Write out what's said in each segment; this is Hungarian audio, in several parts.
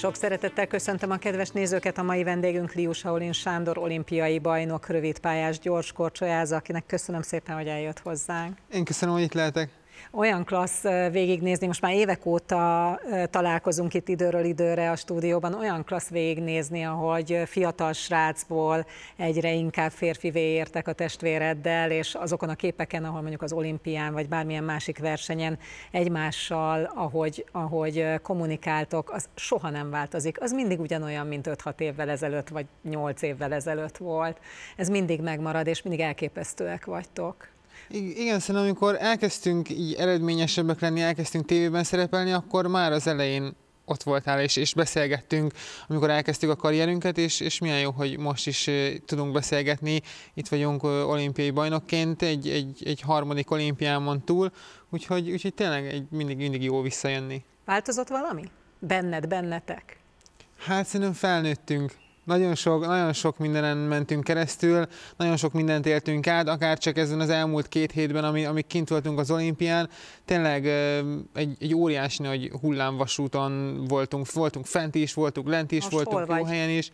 Sok szeretettel köszöntöm a kedves nézőket, a mai vendégünk Lius Aulin Sándor olimpiai bajnok, rövidpályás gyors korcsolyáz, akinek köszönöm szépen, hogy eljött hozzánk. Én köszönöm, hogy itt lehetek. Olyan klassz végignézni, most már évek óta találkozunk itt időről időre a stúdióban, olyan klassz végignézni, ahogy fiatal srácból egyre inkább férfivé értek a testvéreddel, és azokon a képeken, ahol mondjuk az olimpián, vagy bármilyen másik versenyen egymással, ahogy, ahogy kommunikáltok, az soha nem változik. Az mindig ugyanolyan, mint 5-6 évvel ezelőtt, vagy 8 évvel ezelőtt volt. Ez mindig megmarad, és mindig elképesztőek vagytok. Igen, szerintem amikor elkezdtünk így eredményesebbek lenni, elkezdtünk tévében szerepelni, akkor már az elején ott voltál, és, és beszélgettünk, amikor elkezdtük a karrierünket, és, és milyen jó, hogy most is tudunk beszélgetni. Itt vagyunk olimpiai bajnokként, egy, egy, egy harmadik olimpiámon túl, úgyhogy, úgyhogy tényleg egy, mindig, mindig jó visszajönni. Változott valami? Benned, bennetek? Hát szerintem felnőttünk. Nagyon sok, nagyon sok mindenen mentünk keresztül, nagyon sok mindent éltünk át, akár csak ezen az elmúlt két hétben, ami, amik kint voltunk az olimpián, tényleg egy, egy óriási nagy hullámvasúton voltunk, voltunk fent is, voltunk lent is, Most voltunk jó helyen is.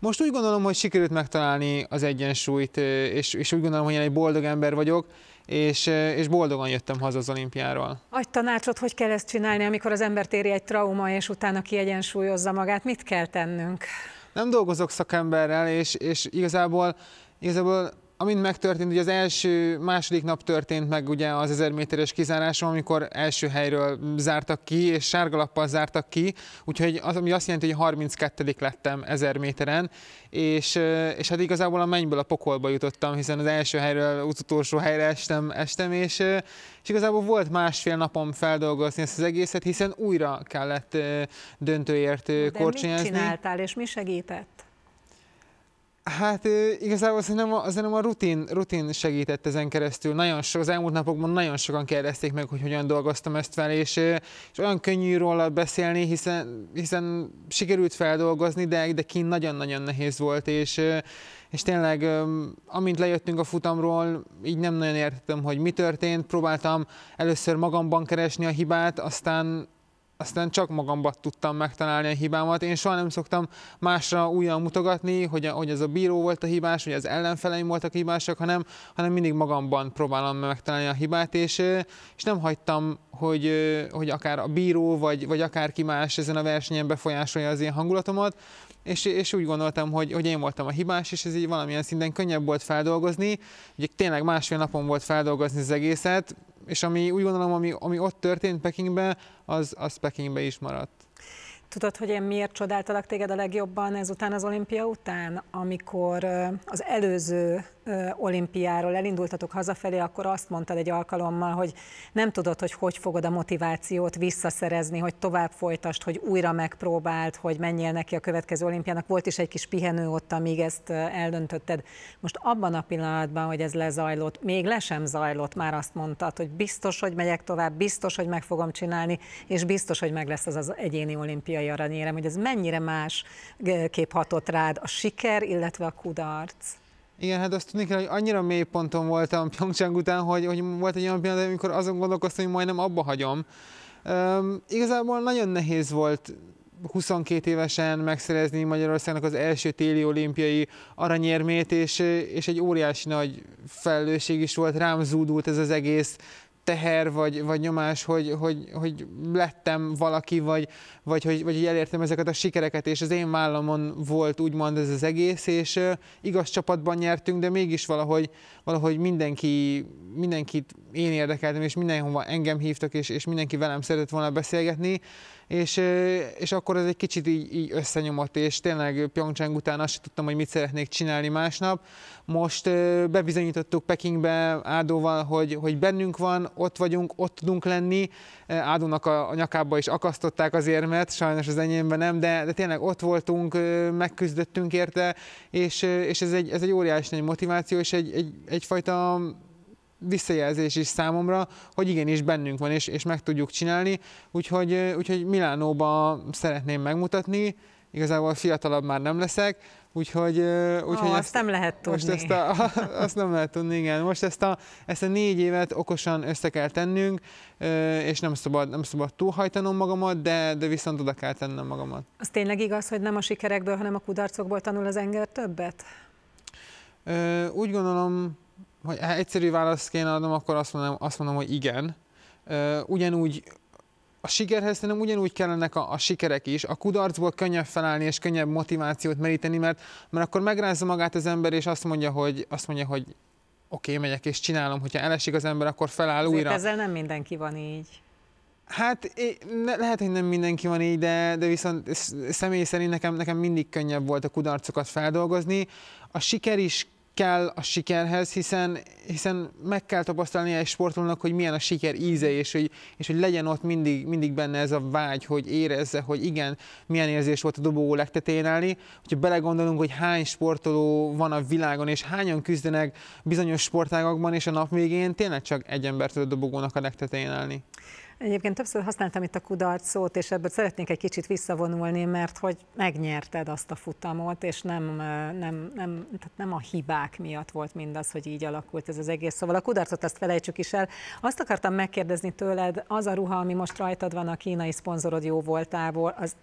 Most úgy gondolom, hogy sikerült megtalálni az egyensúlyt, és, és úgy gondolom, hogy én egy boldog ember vagyok, és, és boldogan jöttem haza az olimpiáról. Adj tanácsot, hogy kell ezt csinálni, amikor az ember éri egy trauma, és utána kiegyensúlyozza magát. Mit kell tennünk? nem dolgozok szakemberrel, és, és igazából, igazából amint megtörtént, ugye az első, második nap történt meg ugye az 1000 méteres kizárásom, amikor első helyről zártak ki, és sárgalappal zártak ki, úgyhogy az, ami azt jelenti, hogy 32 lettem 1000 méteren, és, eh, és hát igazából a mennyből a pokolba jutottam, hiszen az első helyről, az utolsó helyre estem, estem és, eh, és igazából volt másfél napom feldolgozni ezt az egészet, hiszen újra kellett eh, döntőért De korcsinyázni. mit csináltál, és mi segített? Hát igazából szerintem a, szerintem a rutin, rutin segített ezen keresztül. Nagyon sok, az elmúlt napokban nagyon sokan kérdezték meg, hogy hogyan dolgoztam ezt fel, és, és olyan könnyű róla beszélni, hiszen, hiszen sikerült feldolgozni, de, de kint nagyon-nagyon nehéz volt, és, és tényleg amint lejöttünk a futamról, így nem nagyon értettem, hogy mi történt, próbáltam először magamban keresni a hibát, aztán aztán csak magamban tudtam megtalálni a hibámat. Én soha nem szoktam másra újra mutogatni, hogy, a, hogy ez a bíró volt a hibás, hogy az ellenfeleim voltak hibásak, hanem, hanem mindig magamban próbálom megtalálni a hibát, és, és nem hagytam, hogy, hogy akár a bíró, vagy, vagy akárki más ezen a versenyen befolyásolja az én hangulatomat, és, és úgy gondoltam, hogy, hogy én voltam a hibás, és ez így valamilyen szinten könnyebb volt feldolgozni. Ugye tényleg másfél napon volt feldolgozni az egészet, és ami úgy gondolom, ami, ami ott történt Pekingben, az, az Pekingben is maradt. Tudod, hogy én miért csodáltalak téged a legjobban ezután az olimpia után, amikor az előző olimpiáról elindultatok hazafelé, akkor azt mondtad egy alkalommal, hogy nem tudod, hogy hogy fogod a motivációt visszaszerezni, hogy tovább folytast, hogy újra megpróbált, hogy menjél neki a következő olimpiának. Volt is egy kis pihenő ott, amíg ezt eldöntötted. Most abban a pillanatban, hogy ez lezajlott, még le sem zajlott, már azt mondtad, hogy biztos, hogy megyek tovább, biztos, hogy meg fogom csinálni, és biztos, hogy meg lesz az az egyéni olimpiai aranyérem, hogy ez mennyire más kép hatott rád, a siker, illetve a kudarc. Igen, hát azt tudni kell, hogy annyira mély ponton voltam Pyeongchang után, hogy, hogy volt egy olyan pillanat, amikor azon gondolkoztam, hogy majdnem abba hagyom. Üm, igazából nagyon nehéz volt 22 évesen megszerezni Magyarországnak az első téli olimpiai aranyérmét, és, és egy óriási nagy felelősség is volt, rám zúdult ez az egész teher vagy, vagy nyomás, hogy, hogy, hogy lettem valaki, vagy, vagy, hogy, vagy hogy elértem ezeket a sikereket, és az én vállamon volt úgymond ez az egész, és igaz csapatban nyertünk, de mégis valahogy, valahogy mindenki, mindenkit én érdekeltem, és mindenhova engem hívtak, és, és mindenki velem szeretett volna beszélgetni, és, és akkor ez egy kicsit így, így összenyomott, és tényleg Pyeongchang után azt sem tudtam, hogy mit szeretnék csinálni másnap. Most bebizonyítottuk Pekingbe Ádóval, hogy, hogy bennünk van, ott vagyunk, ott tudunk lenni. Ádónak a, a nyakába is akasztották az érmet, sajnos az enyémben nem, de, de tényleg ott voltunk, megküzdöttünk érte, és, és ez, egy, ez egy óriási nagy motiváció, és egy, egy, egyfajta visszajelzés is számomra, hogy igenis bennünk van, és, és meg tudjuk csinálni, úgyhogy, úgyhogy Milánóba szeretném megmutatni, igazából fiatalabb már nem leszek, úgyhogy... úgyhogy oh, ezt, azt nem lehet tudni. Most ezt a, azt nem lehet tudni, igen. Most ezt a, ezt a négy évet okosan össze kell tennünk, és nem szabad, nem szabad túlhajtanom magamat, de, de viszont oda kell tennem magamat. Az tényleg igaz, hogy nem a sikerekből, hanem a kudarcokból tanul az enger többet? Úgy gondolom, hogy egyszerű választ kéne adnom, akkor azt mondom, azt mondom hogy igen. Ugyanúgy a sikerhez nem ugyanúgy kellenek a, a sikerek is, a kudarcból könnyebb felállni és könnyebb motivációt meríteni, mert, mert akkor megrázza magát az ember, és azt mondja, hogy, azt mondja, hogy oké, okay, megyek és csinálom, hogyha elesik az ember, akkor feláll Azért újra. Ezzel nem mindenki van így. Hát lehet, hogy nem mindenki van így, de, de viszont személy szerint nekem, nekem mindig könnyebb volt a kudarcokat feldolgozni. A siker is kell a sikerhez, hiszen, hiszen meg kell tapasztalni egy sportolónak, hogy milyen a siker íze, és hogy, és hogy legyen ott mindig, mindig benne ez a vágy, hogy érezze, hogy igen, milyen érzés volt a dobó legtetén állni. Hogyha belegondolunk, hogy hány sportoló van a világon, és hányan küzdenek bizonyos sportágakban, és a nap végén tényleg csak egy ember tud a dobogónak a legtetén állni. Egyébként többször használtam itt a kudarc szót, és ebből szeretnék egy kicsit visszavonulni, mert hogy megnyerted azt a futamot, és nem, nem, nem, tehát nem a hibák miatt volt mindaz, hogy így alakult ez az egész. Szóval a kudarcot azt felejtsük is el. Azt akartam megkérdezni tőled, az a ruha, ami most rajtad van a kínai szponzorod jó voltából, az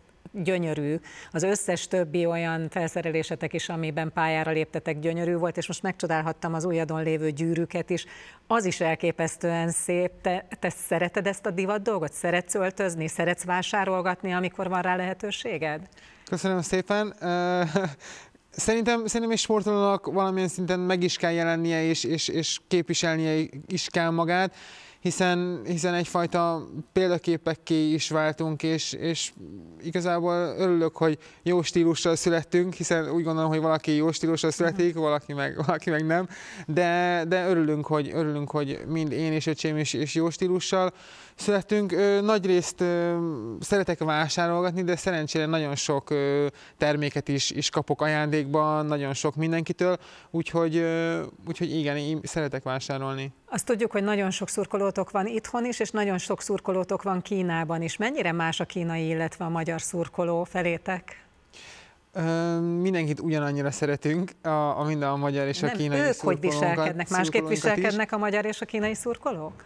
gyönyörű. Az összes többi olyan felszerelésetek is, amiben pályára léptetek, gyönyörű volt, és most megcsodálhattam az ujjadon lévő gyűrűket is. Az is elképesztően szép. Te, te szereted ezt a divat dolgot? Szeretsz öltözni? Szeretsz vásárolgatni, amikor van rá lehetőséged? Köszönöm szépen. Szerintem, szerintem egy sportolónak valamilyen szinten meg is kell jelennie, és, és, és képviselnie is kell magát, hiszen, hiszen egyfajta példaképekké is váltunk, és, és igazából örülök, hogy jó stílussal születtünk, hiszen úgy gondolom, hogy valaki jó stílussal születik, valaki meg, valaki meg nem, de, de örülünk, hogy, örülünk, hogy mind én és öcsém is, is jó stílussal születtünk. Nagyrészt szeretek vásárolgatni, de szerencsére nagyon sok terméket is, is kapok ajándékban, nagyon sok mindenkitől, úgyhogy, úgyhogy igen, én szeretek vásárolni. Azt tudjuk, hogy nagyon sok szurkolótok van itthon is, és nagyon sok szurkolótok van Kínában is. Mennyire más a kínai, illetve a magyar szurkoló felétek? Mindenkit ugyanannyira szeretünk, a, a mind a magyar és a ők szurkolókat. ők hogy viselkednek? Másképp viselkednek is. a magyar és a kínai szurkolók?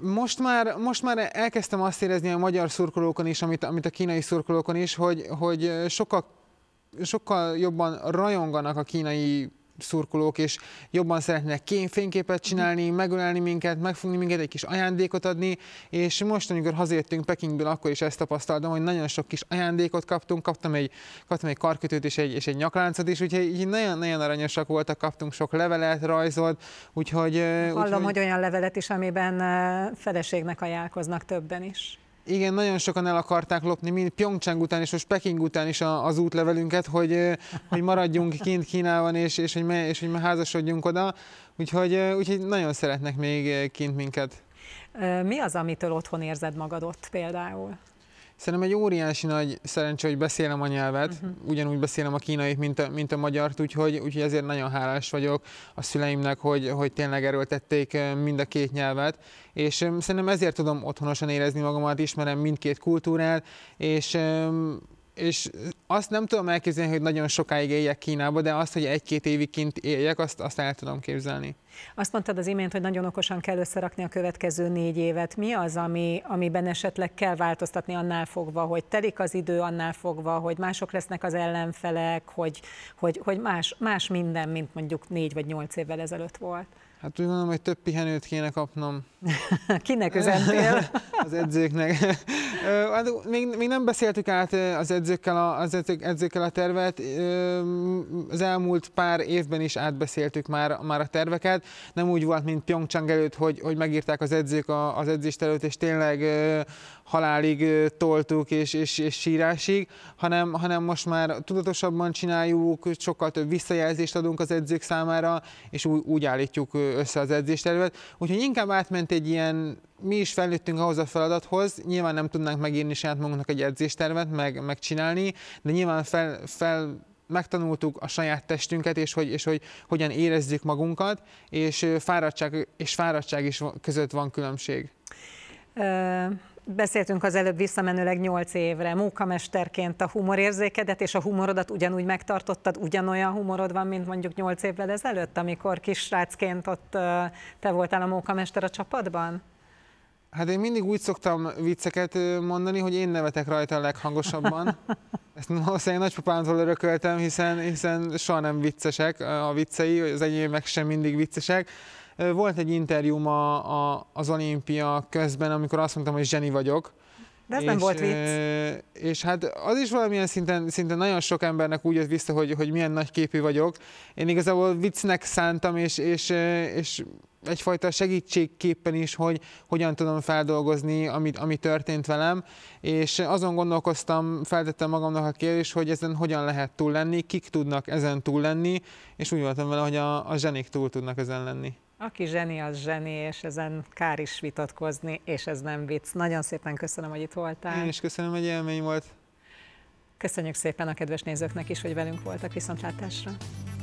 Most már, most már elkezdtem azt érezni a magyar szurkolókon is, amit, amit a kínai szurkolókon is, hogy, hogy sokkal sokkal jobban rajonganak a kínai szurkolók, és jobban szeretnének fényképet csinálni, megölelni minket, megfogni minket, egy kis ajándékot adni, és most, amikor hazajöttünk Pekingből, akkor is ezt tapasztaltam, hogy nagyon sok kis ajándékot kaptunk, kaptam egy, kaptam egy karkötőt és egy, és egy nyakláncot is, úgyhogy így nagyon-nagyon aranyosak voltak, kaptunk sok levelet, rajzot, úgyhogy... Hallom, úgyhogy... hogy olyan levelet is, amiben feleségnek ajánlkoznak többen is igen, nagyon sokan el akarták lopni, mind Pyeongchang után és most Peking után is a, az útlevelünket, hogy, hogy maradjunk kint Kínában, és, és, hogy, me, és hogy me házasodjunk oda. Úgyhogy, úgyhogy nagyon szeretnek még kint minket. Mi az, amitől otthon érzed magad ott például? Szerintem egy óriási nagy szerencsé, hogy beszélem a nyelvet, uh-huh. ugyanúgy beszélem a kínai mint a, mint a magyar, úgyhogy, úgyhogy ezért nagyon hálás vagyok a szüleimnek, hogy, hogy tényleg erőltették eh, mind a két nyelvet, és eh, szerintem ezért tudom otthonosan érezni magamat, ismerem mindkét kultúrát, és és azt nem tudom elképzelni, hogy nagyon sokáig éljek Kínába, de azt, hogy egy-két évig kint éljek, azt, azt el tudom képzelni. Azt mondtad az imént, hogy nagyon okosan kell összerakni a következő négy évet. Mi az, ami, amiben esetleg kell változtatni annál fogva, hogy telik az idő annál fogva, hogy mások lesznek az ellenfelek, hogy, hogy, hogy más, más minden, mint mondjuk négy vagy nyolc évvel ezelőtt volt? Hát úgy gondolom, hogy több pihenőt kéne kapnom. Kinek üzentél? az edzőknek. hát még, még nem beszéltük át az edzőkkel a, az edzőkkel a tervet. Az elmúlt pár évben is átbeszéltük már, már a terveket nem úgy volt, mint Pyeongchang előtt, hogy, hogy megírták az edzők az edzést előtt, és tényleg halálig toltuk és, és, és sírásig, hanem, hanem most már tudatosabban csináljuk, sokkal több visszajelzést adunk az edzők számára, és úgy, úgy állítjuk össze az edzéstervet. Úgyhogy inkább átment egy ilyen mi is felnőttünk ahhoz a feladathoz, nyilván nem tudnánk megírni saját magunknak egy edzéstervet, meg, megcsinálni, de nyilván fel, fel megtanultuk a saját testünket, és hogy, és hogy hogyan érezzük magunkat, és fáradtság, és fáradtság is között van különbség. Ö, beszéltünk az előbb visszamenőleg 8 évre, munkamesterként a humorérzékedet és a humorodat ugyanúgy megtartottad, ugyanolyan humorod van, mint mondjuk 8 évvel ezelőtt, amikor kis ott te voltál a munkamester a csapatban? Hát én mindig úgy szoktam vicceket mondani, hogy én nevetek rajta a leghangosabban. Ezt valószínűleg nagypapámtól örököltem, hiszen, hiszen soha nem viccesek a viccei, az enyémek sem mindig viccesek. Volt egy interjúm a, a, az olimpia közben, amikor azt mondtam, hogy zseni vagyok. De ez és, nem volt vicc. És hát az is valamilyen szinten, szinten nagyon sok embernek úgy jött vissza, hogy, hogy milyen nagy képű vagyok. Én igazából viccnek szántam, és, és, és egyfajta segítségképpen is, hogy hogyan tudom feldolgozni, amit, ami történt velem, és azon gondolkoztam, feltettem magamnak a kérdést, hogy ezen hogyan lehet túl lenni, kik tudnak ezen túl lenni, és úgy voltam vele, hogy a, a zsenik túl tudnak ezen lenni. Aki zseni, az zseni, és ezen kár is vitatkozni, és ez nem vicc. Nagyon szépen köszönöm, hogy itt voltál. Én is köszönöm, hogy élmény volt. Köszönjük szépen a kedves nézőknek is, hogy velünk voltak viszontlátásra.